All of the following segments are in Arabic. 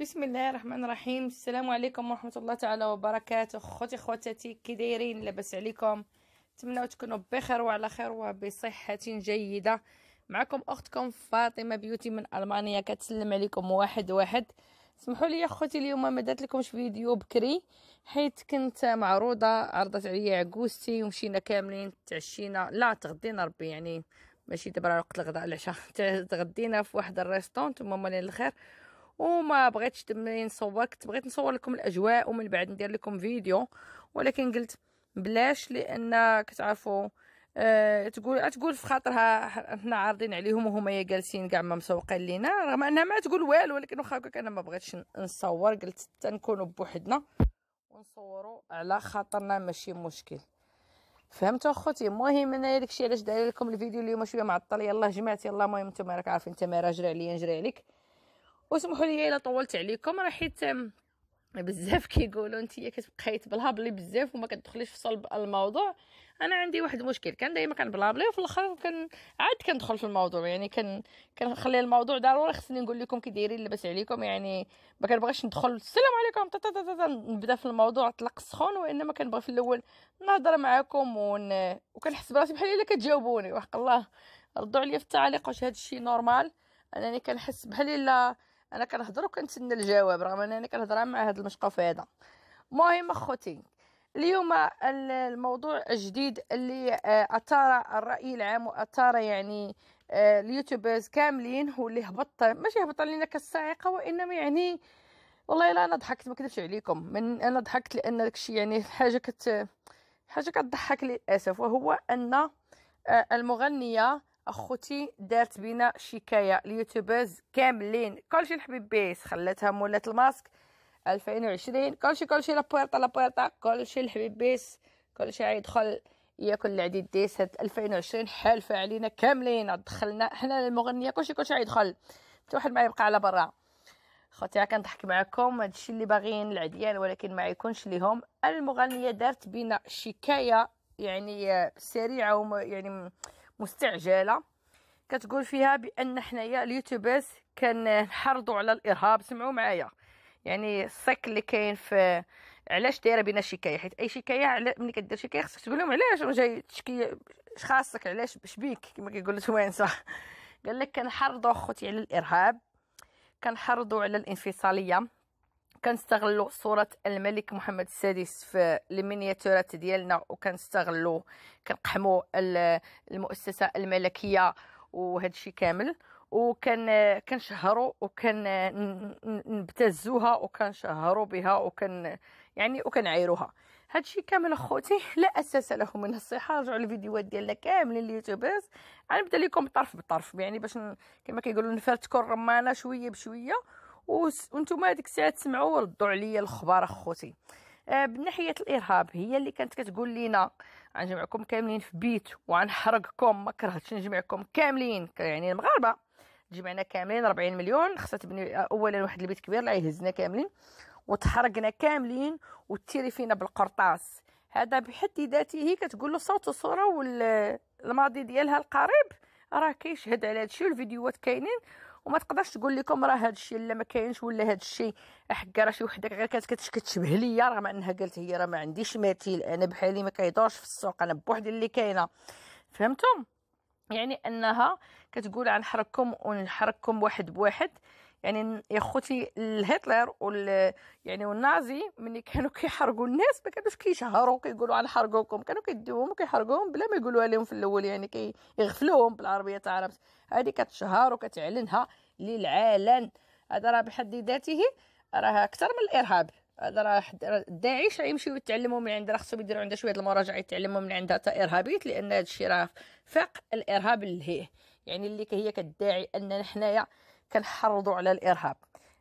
بسم الله الرحمن الرحيم السلام عليكم ورحمه الله تعالى وبركاته خوتي خواتاتي كي دايرين لاباس عليكم نتمنى تكونوا بخير وعلى خير وبصحه جيده معكم اختكم فاطمه بيوتي من المانيا كتسلم عليكم واحد واحد سمحوا لي اخوتي اليوم ما درت لكمش فيديو بكري حيت كنت معروضه عرضت عليا عكوزتي ومشينا كاملين تعشينا لا تغدينا ربي يعني ماشي دابا وقت الغداء العشاء تغدينا في واحد الريستورانت مالين الخير وما بغيتش دمي نصور كنت بغيت نصور لكم الاجواء ومن بعد ندير لكم فيديو ولكن قلت بلاش لان كتعرفوا أه تقول تقول في خاطرها حنا عارضين عليهم وهما جالسين كاع ما مسوقين لينا رغم انها ما تقول والو ولكن واخا هكاك انا ما بغيتش نصور قلت نكونوا بوحدنا ونصوروا على خاطرنا ماشي مشكل فهمتوا اخوتي المهم انا داكشي علاش داير لكم الفيديو اليوم شويه معطل يلاه جمعت يلاه المهم نتوما راك عارفين نتوما راه جرى عليا نجري عليك وسمحوا لي الا طولت عليكم راه حيت بزاف كيقولوا نتيا كتبقاي تبلابلي بزاف وما كتدخليش في صلب الموضوع انا عندي واحد المشكل كان دائما كنبلابلي وفي الاخر كان عاد كندخل في الموضوع يعني كان كنخلي الموضوع ضروري خصني نقول لكم كي دايرين لاباس عليكم يعني ما كنبغيش ندخل السلام عليكم تا تا تا تا نبدا في الموضوع طلق السخون وانما كنبغي في الاول نهضر معاكم ون... وكنحس براسي بحال الا كتجاوبوني وحق الله ردوا عليا في التعليق واش هذا الشيء نورمال انني كنحس بحال الا انا كنهضر وكنتسنى الجواب رغم انني كنهضر مع هذا المشقوف هذا المهم اخوتي اليوم الموضوع الجديد اللي آه، اثار الراي العام واثار يعني آه، اليوتيوبرز كاملين هو اللي هبط ماشي هبط علينا كالصاعقه وانما يعني والله الا انا ضحكت ما كذبش عليكم من انا ضحكت لان داكشي يعني حاجه كت حاجه كتضحك للاسف وهو ان آه، المغنيه اخوتي دارت بينا شكايه اليوتيوبرز كاملين كلشي الحبيب بيس خلاتها مولات الماسك 2020 كلشي كلشي لابويرطا لابويرطا كلشي الحبيب بيس كلشي غيدخل ياكل العديد ديس هاد 2020 حالفه علينا كاملين دخلنا حنا المغنيه كلشي كلشي غيدخل حتى واحد ما يبقى على برا خوتي كنضحك معكم هادشي اللي باغيين العديان ولكن ما يكونش ليهم المغنيه دارت بينا شكايه يعني سريعه وم يعني مستعجله كتقول فيها بان حنايا اليوتيوبرز كنحرضوا على الارهاب سمعوا معايا يعني الصك اللي كاين في علاش دايره بينا شكايه حيت اي شكايه على ملي كدير شكايه خصك تقول لهم علاش جاي تشكي اش خاصك علاش بشبيك كما كيقول التوانسه قال لك كنحرضوا اخوتي على الارهاب كنحرضوا على الانفصاليه كنستغلوا صوره الملك محمد السادس في المينياتورات ديالنا وكنستغلوا كنقحموا المؤسسه الملكيه وهذا الشيء كامل وكان كنشهروا وكان نبتزوها شهروا بها وكان يعني وكنعايروها الشيء كامل اخوتي لا اساس له من الصحه رجعوا الفيديوهات ديالنا كاملين اليوتيوبرز غنبدا لكم طرف بطرف يعني باش كما كيقولوا نفرتكم الرمانه شويه بشويه وانتم هذيك الساعه تسمعوا وردوا عليا الخبار اخوتي آه بالناحيه الارهاب هي اللي كانت كتقول لينا غنجمعكم كاملين في بيت وغنحرقكم ما كرهتش نجمعكم كاملين يعني المغاربه جمعنا كاملين 40 مليون خصها تبني آه، اولا واحد البيت كبير لا يهزنا كاملين وتحرقنا كاملين وتيري فينا بالقرطاس هذا بحد ذاته كتقول له صوت وصوره والماضي ديالها القريب راه كيشهد على هادشي والفيديوهات كاينين وما تقدرش تقول لكم راه هذا الشيء لا ما كاينش ولا هذا الشيء حكا راه شي وحده غير كانت كتشبه ليا رغم انها قالت هي راه ما عنديش مثيل انا بحالي ما كيدورش في السوق انا بوحدي اللي كاينه فهمتم يعني انها كتقول عن حركم ونحركم واحد بواحد يعني يا خوتي الهتلر وال يعني والنازي ملي كانوا كيحرقوا الناس ما كانوش كيشهروا كيقولوا على حرقوكم كانوا كيديوهم وكيحرقوهم بلا ما يقولوها لهم في الاول يعني كيغفلوهم بالعربيه تاع عرفت هذه كتشهر وكتعلنها للعالم هذا راه بحد ذاته راه اكثر من الارهاب هذا راه داعش يمشيو يتعلموا من عند خصهم يديروا عندها شويه المراجعه يتعلموا من عندها حتى ارهابيت لان هذا الشيء راه فاق الارهاب اللي هي يعني اللي هي كتدعي ان حنايا كنحرضوا على الارهاب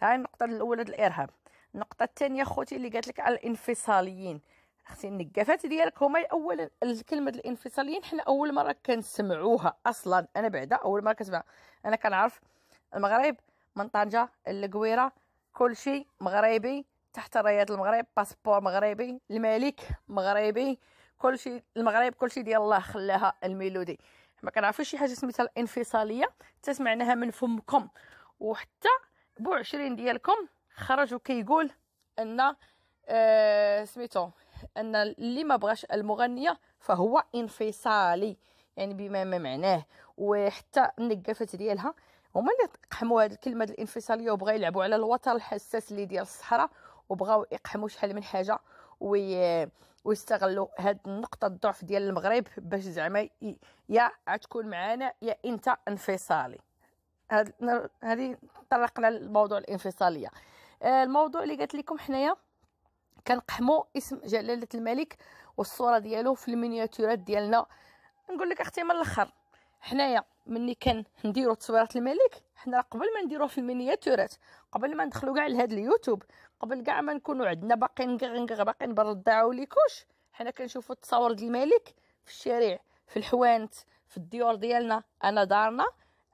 هاي النقطه الاولى ديال الارهاب النقطه الثانيه خوتي اللي قالت لك على الانفصاليين اختي النقافات ديالك هما اولا الكلمه الانفصاليين حنا اول مره كنسمعوها اصلا انا بعدا اول مره كنسمع انا كنعرف المغرب من طنجه للقويره كل شيء مغربي تحت رايات المغرب باسبور مغربي الملك مغربي كل شيء المغرب كل شيء ديال الله خلاها الميلودي ما كنعرفوش شي حاجه سميتها الانفصاليه تسمعناها من فمكم وحتى بو عشرين ديالكم كيقول كي ان آه سميتو ان اللي ما بغاش المغنيه فهو انفصالي يعني بما ما معناه وحتى النقافات ديالها هما اللي قحموا هذه الكلمه الانفصاليه وبغاو يلعبوا على الوتر الحساس اللي ديال الصحراء وبغاو يقحموا شحال من حاجه وي... ويستغلوا هاد النقطه الضعف ديال المغرب باش زعما يا عتكون معانا يا انت انفصالي هذه طرقنا لموضوع الانفصاليه آه، الموضوع اللي قالت لكم حنايا كنقحموا اسم جلاله الملك والصوره ديالو في المينياتورات ديالنا نقول لك اختي من الاخر حنايا ملي كان تصويرات الملك حنا قبل ما نديروه في المينياتورات قبل ما ندخلو كاع لهاد اليوتيوب قبل كاع ما نكونو عندنا باقي نقغ نقغ باقي نبردعو ليكوش حنا كنشوفو التصاور ديال الملك في الشارع في الحوانت في الديور ديالنا انا دارنا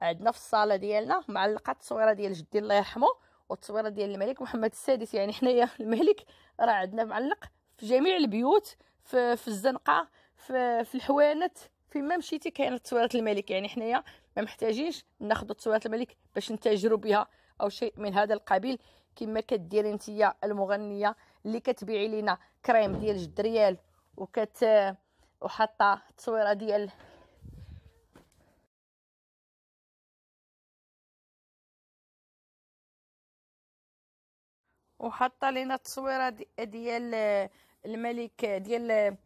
عندنا في الصاله ديالنا معلقه التصويره ديال جدي الله يرحمه والتصويره ديال الملك محمد السادس يعني حنايا الملك راه عندنا معلق في جميع البيوت في, في الزنقه في, في الحوانت فيما مشيتي كاينه تصويره الملك يعني حنايا ما محتاجينش ناخذ تصويره الملك باش نتاجروا بها او شيء من هذا القبيل كما كديري نتيا المغنيه اللي كتبيعي لينا كريم ديال جدريال وكت وحاطه التصويره ديال وحاطه لينا التصويره ديال آه، الملك آه، ديال آه،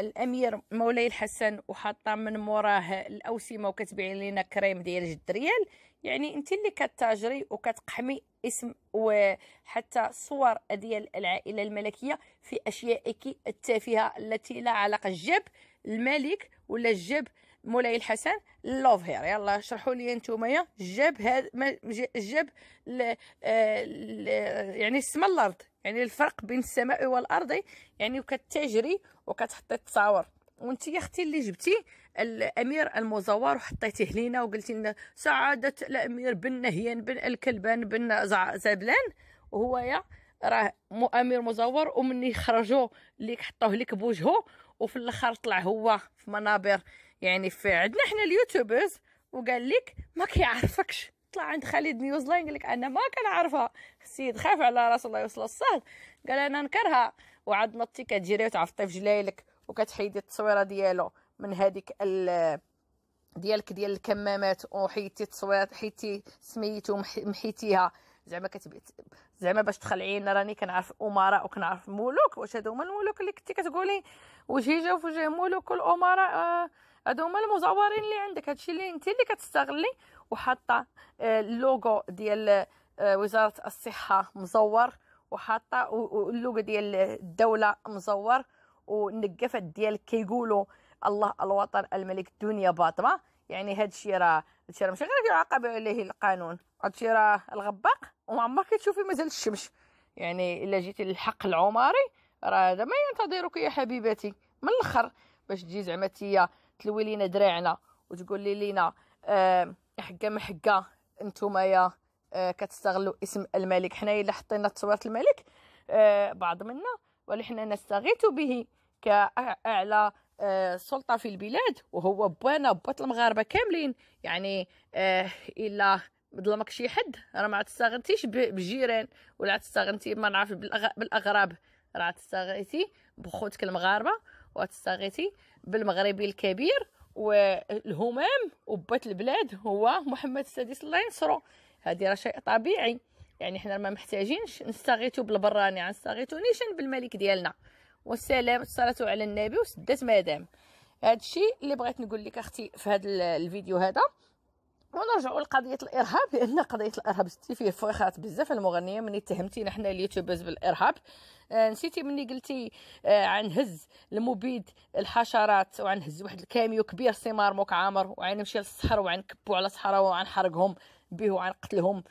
الامير مولاي الحسن وحاطه من موراه الاوسمه وكتبيع لينا كريم ديال جد ريال يعني انت اللي كتاجري وكتقحمي اسم وحتى صور ديال العائله الملكيه في اشيائك التافهه التي لا علاقه جاب الملك ولا جاب مولاي الحسن لوف هير يلا شرحوا لي يا جاب هذا جاب ل... آه، ل... يعني السماء الارض يعني الفرق بين السماء والارض يعني وكتجري وكتحطي التصاور وانت يا اختي اللي جبتي الامير المزور وحطيتيه لينا وقلتي لنا سعاده الامير بن نهيان بن الكلبان بن زبلان وهو يا راه امير مزور ومني خرجوا اللي حطوه لك بوجهه وفي الاخر طلع هو في منابر يعني في عندنا حنا اليوتيوبرز وقال لك ما كيعرفكش طلع عند خالد لاين قال لك انا ما كنعرفها السيد خاف على راسه الله يوصل الصهد قال انا نكرها وعاد نطي كتجري وتعفطي في جلايلك وكتحيدي التصويره ديالو من هذيك ال ديالك ديال الكمامات وحيدتي التصويرات حيدتي سميتو محيتيها زعما كتبي زعما باش لنا راني كنعرف امراء وكنعرف ملوك واش هادو هما الملوك اللي كنتي كتقولي وجيجه في وجه ملوك والامراء آه، هادو هما المزورين اللي عندك هادشي اللي انت اللي كتستغلي وحاطه آه، اللوغو ديال آه، وزاره الصحه مزور وحاطه اللوغو ديال الدوله مزور والنقفات ديالك كيقولوا الله الوطن الملك الدنيا باطمه يعني هادشي راه هادشي راه ماشي غير كيعاقب عليه القانون هادشي راه الغباق وما عمرك كتشوفي مازال الشمس يعني الا جيتي للحق العمري راه هذا ما ينتظرك يا حبيبتي من الاخر باش تجي زعما تيا تلوي لينا دراعنا وتقول لي لينا أه حقه محقه انتم يا أه كتستغلوا اسم الملك حنايا الا حطينا تصويره الملك أه بعض منا ولحنا نستغيث به كاعلى آه، سلطه في البلاد وهو بوانا بوات المغاربه كاملين يعني آه، الا بظلمك شي حد راه ما تستغنتيش بالجيران ولا تستغنتي ما نعرف بالاغراب راه تستغيتي بخوتك المغاربه وتستغيتي بالمغربي الكبير والهمام وبات البلاد هو محمد السادس الله ينصرو هذه راه شيء طبيعي يعني حنا ما محتاجينش نستغيتو بالبراني يعني نستغيتو نيشان بالملك ديالنا والسلام والصلاه على النبي وسدات هذا هادشي اللي بغيت نقول لك اختي في هذا الفيديو هذا ونرجعوا لقضيه الارهاب لان قضيه الارهاب شتي فيه فخات بزاف المغنيه مني اتهمتينا حنا اليوتيوبرز بالارهاب آه، نسيتي مني قلتي آه، عن هز المبيد الحشرات وعن هز واحد الكاميو كبير سيمار موك عامر وعن نمشي للصحر وعن نكبو على الصحراء وعن حرقهم به وعن قتلهم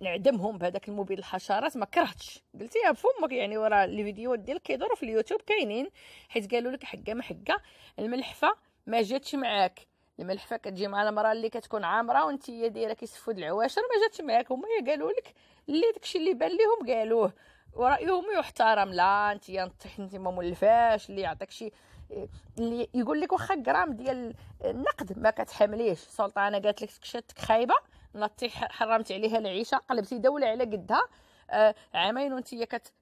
نعدمهم بهذاك المبيد الحشرات ما كرهتش قلتي بفمك يعني ورا الفيديو ديالك كيدوروا في اليوتيوب كاينين حيت قالوا لك حقه ما حقه الملحفه ما جاتش معاك الملحفه كتجي مع المراه اللي كتكون عامره وانت هي دايره كيسفد العواشر ما جاتش معاك هما قالوا لك اللي داكشي اللي بان ليهم قالوه ورايهم يحترم لا انت انت ما مولفاش اللي يعطيك شي اللي يقول لك واخا غرام ديال النقد ما كتحمليش سلطانه قالت لك كشاتك خايبه نطي حرمت عليها العيشه قلبتي دوله على قدها آه، عامين وانت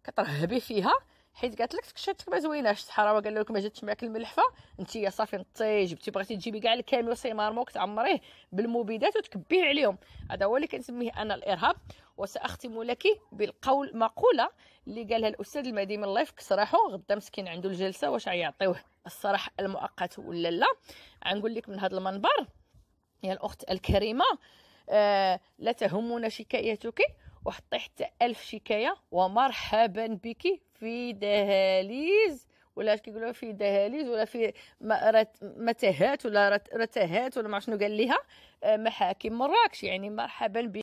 كترهبي فيها حيت قالت لك كشرتك ما زويناش الصحراوي قال لك ما جاتش معاك الملحفه انت يا صافي نطي جبتي بغيتي تجيبي كاع الكاميو سي مارموك تعمريه بالمبيدات وتكبيه عليهم هذا هو اللي كنسميه انا الارهاب وساختم لك بالقول مقوله اللي قالها الاستاذ المديم الله يفك صراحه غدا مسكين عنده الجلسه واش غيعطيوه الصراح المؤقت ولا لا غنقول لك من هذا المنبر يا الاخت الكريمه آه لا تهمنا شكايتك وحطي حتى ألف شكاية ومرحبا بك في دهاليز ولا كيقولوا في دهاليز ولا في متاهات ولا رتاهات ولا ما شنو قال ليها آه، محاكم مراكش يعني مرحبا بك